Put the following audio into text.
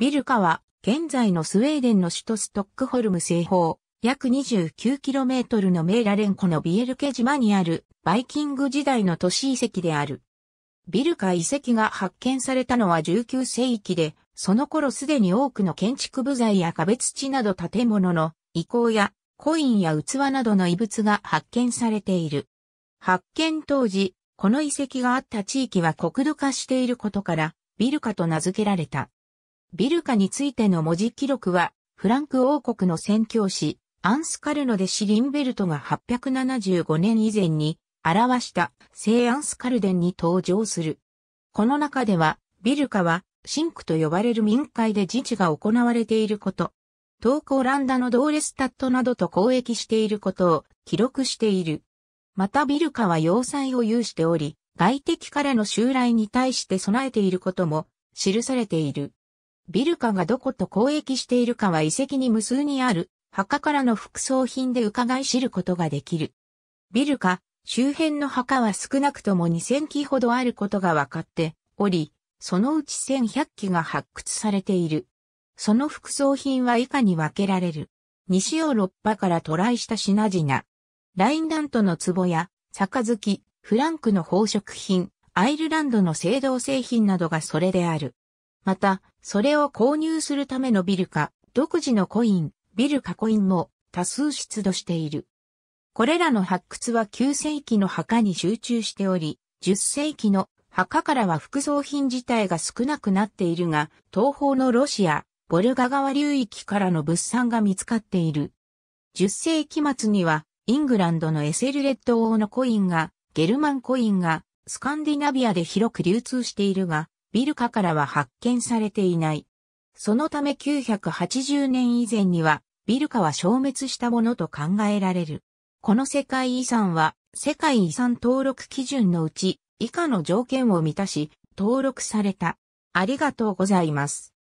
ビルカは、現在のスウェーデンの首都ストックホルム西方、約 29km のメーラレンコのビエルケ島にある、バイキング時代の都市遺跡である。ビルカ遺跡が発見されたのは19世紀で、その頃すでに多くの建築部材や壁土など建物の遺構やコインや器などの遺物が発見されている。発見当時、この遺跡があった地域は国土化していることから、ビルカと名付けられた。ビルカについての文字記録は、フランク王国の宣教師、アンスカルノでシリンベルトが875年以前に表した聖アンスカルデンに登場する。この中では、ビルカは、シンクと呼ばれる民会で自治が行われていること、東オランダのドーレスタットなどと交易していることを記録している。またビルカは要塞を有しており、外敵からの襲来に対して備えていることも記されている。ビルカがどこと交易しているかは遺跡に無数にある墓からの副葬品で伺い知ることができる。ビルカ、周辺の墓は少なくとも2000基ほどあることが分かっており、そのうち1100基が発掘されている。その副葬品は以下に分けられる。西ヨーロッパから渡来した品々。ラインダントの壺や、杯、フランクの宝飾品、アイルランドの青銅製品などがそれである。また、それを購入するためのビルカ、独自のコイン、ビルカコインも多数出土している。これらの発掘は9世紀の墓に集中しており、10世紀の墓からは副葬品自体が少なくなっているが、東方のロシア、ボルガ川流域からの物産が見つかっている。10世紀末には、イングランドのエセルレッド王のコインが、ゲルマンコインが、スカンディナビアで広く流通しているが、ビルカからは発見されていない。そのため980年以前にはビルカは消滅したものと考えられる。この世界遺産は世界遺産登録基準のうち以下の条件を満たし登録された。ありがとうございます。